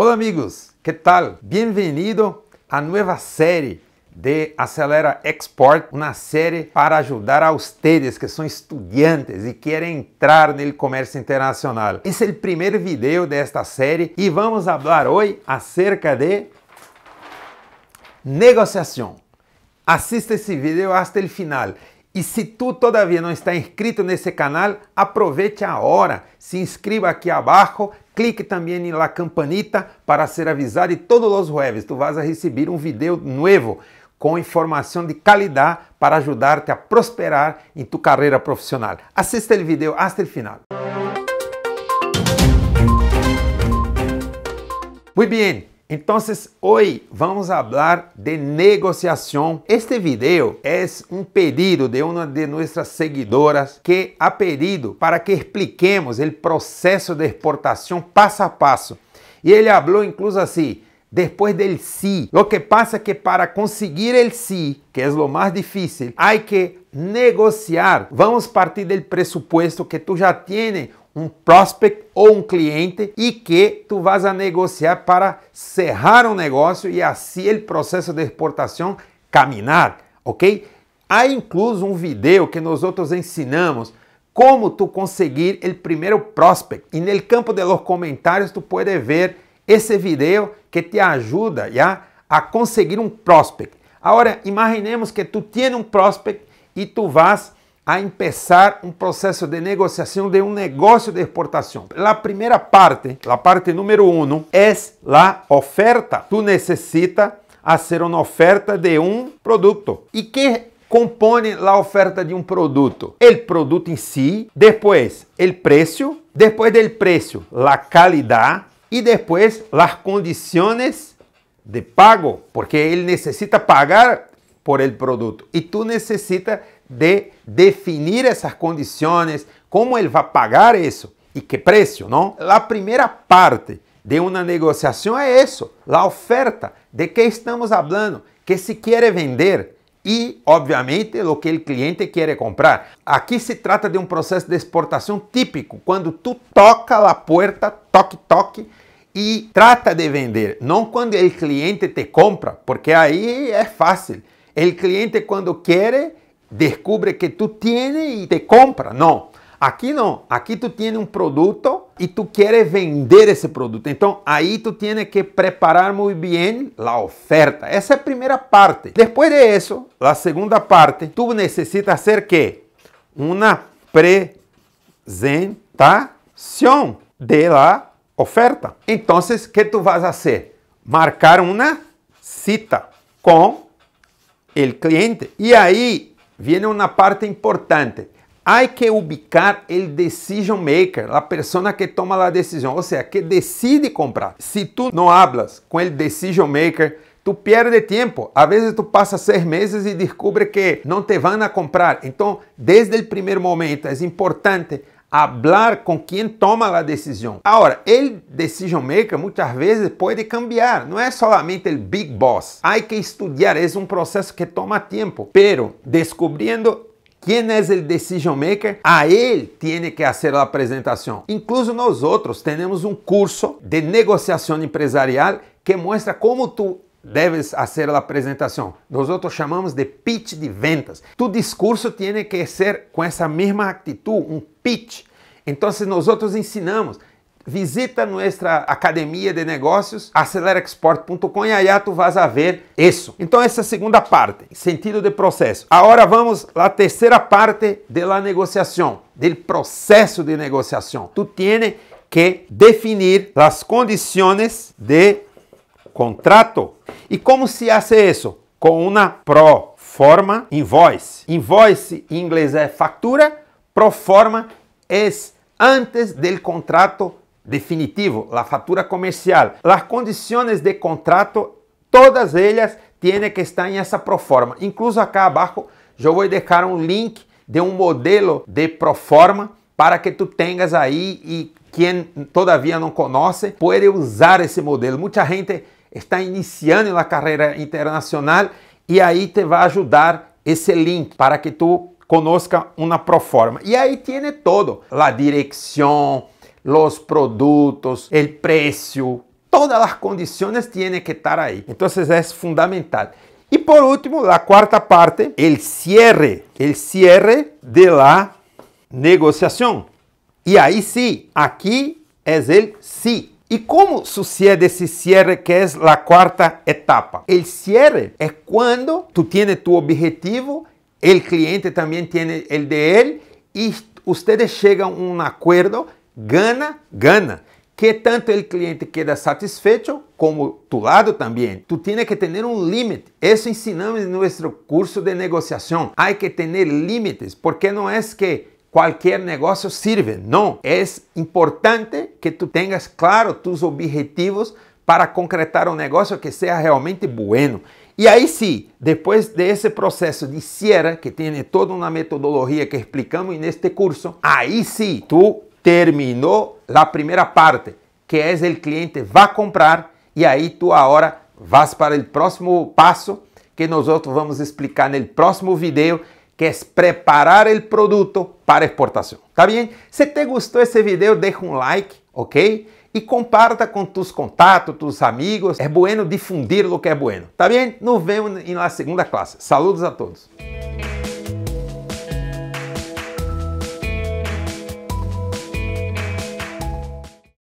Olá amigos, que tal? Bem-vindo à nova série de Acelera Export, uma série para ajudar a vocês que são estudantes e querem entrar no comércio internacional. Esse é o primeiro vídeo desta série e vamos falar hoje acerca de negociação. Assista esse vídeo até o final e se tu todavia não está inscrito nesse canal, aproveite a hora, se inscreva aqui abaixo, clique também na campanita para ser avisado e todos os jueves tu vas a receber um vídeo novo com informação de qualidade para ajudar-te a prosperar em tu carreira profissional. Assista o vídeo até o final. Muito bem, então, hoje vamos falar de negociação. Este vídeo é um pedido de uma de nossas seguidoras que ha pedido para que expliquemos o processo de exportação passo a passo. E ele falou, incluso assim, depois del sí. Lo que pasa é que para conseguir el sí, que é o mais difícil, hay que negociar. Vamos partir del presupuesto que tu já tienes um prospect ou um cliente e que tu vas a negociar para cerrar um negócio e assim o processo de exportação caminhar, ok? Há incluso um vídeo que nós outros ensinamos como tu conseguir o primeiro prospect. E no campo de los comentários tu pode ver esse vídeo que te ajuda já a conseguir um prospect. Agora, imaginemos que tu tiene um prospect e tu vas a empezar um processo de negociação de um negócio de exportação. A primeira parte, a parte número um, é a oferta. Tu necessita fazer uma oferta de um produto e que compõe a oferta de um produto: o produto em si, depois o preço, depois del preço, a qualidade e depois as condições de pago, porque ele necessita pagar por el produto e tu necessita de definir essas condições como ele vai pagar isso e que preço, não? A primeira parte de uma negociação é isso, a oferta, de que estamos hablando, que se quer vender e, obviamente o que o cliente quer comprar. Aqui se trata de um processo de exportação típico, quando tu toca a porta, toque, toque, e trata de vender, não quando o cliente te compra, porque aí é fácil. O cliente quando quer descubre que tu tiene e te compra. Não. Aqui não. Aqui tu tem um produto e tu queres vender esse produto. Então aí tu tiene que preparar muito bem a oferta. Essa é a primeira parte. Depois de isso, a segunda parte, tu necessita fazer que uma presentação de la oferta. Então, o que tu vas a fazer? Marcar uma cita com o cliente. E aí viene una parte importante. Hay que ubicar el decision maker, la persona que toma la decisión, o sea, que decide comprar. Si tú no hablas con el decision maker, tu pierdes tempo. Às vezes tu passas seis meses e descubres que não te vão a comprar. Então, desde o primeiro momento, é importante hablar com quem toma a decisão. Agora, o decision maker muitas vezes pode cambiar, não é solamente o big boss. Há que estudar, é um processo que toma tempo, pero descobrindo quem é o decision maker? A ele tem que fazer a apresentação. Incluso nós outros temos um curso de negociação empresarial que mostra como tu debes a apresentação. presentación. outros chamamos de pitch de ventas. Tu discurso tem que ser com essa mesma atitude, um pitch. Entonces outros ensinamos. Visita nossa academia de negócios, acelerexport.com e aí tu vas a ver isso. Então essa é a segunda parte, sentido de processo. Agora vamos à terceira parte da negociação, do processo de negociação. Tu tienes que definir as condições de contrato e como se hace isso com uma pro forma invoice. Invoice em inglês é factura, pro forma é antes del contrato definitivo, la fatura comercial. Las condições de contrato, todas elas, têm que estar essa pro proforma. Incluso acá abaixo, eu vou deixar um link de um modelo de proforma para que tu tengas aí e quem todavía não conhece, pode usar esse modelo. Muita gente está iniciando na carreira internacional e aí te vai ajudar esse link para que tu conozca uma proforma. E aí tem todo, la dirección, los productos, el precio, todas as condições tiene que estar aí. Então é fundamental. E por último, a quarta parte, el cierre, el cierre de la negociação. E aí sim, aqui é o sim. Sí. E como sucede esse cierre que é a quarta etapa? O cierre é quando tu tienes tu objetivo, o cliente também tem o de ele e ustedes llegan a um acordo, gana, gana. Que tanto o cliente queda satisfeito como tu lado também. Tu tienes que ter um limite. Isso ensinamos em nosso curso de negociação. Hay que ter limites, porque não es que qualquer negócio serve. Não, é importante que tu tenhas claro tus objetivos para concretar um negócio que seja realmente bueno. E aí sim, depois desse processo de cierre, que tem toda uma metodologia que explicamos neste curso, aí sim, tu terminou a primeira parte, que é o cliente vá comprar e aí tu agora vas para o próximo passo que nós vamos explicar no próximo vídeo que é preparar o produto para exportação. Tá bem? Se te gostou esse vídeo, deixa um like ok? E comparta com tus contatos, tus amigos. É bueno difundir o que é bueno. Tá bem? Nos vemos na segunda classe. Saludos a todos.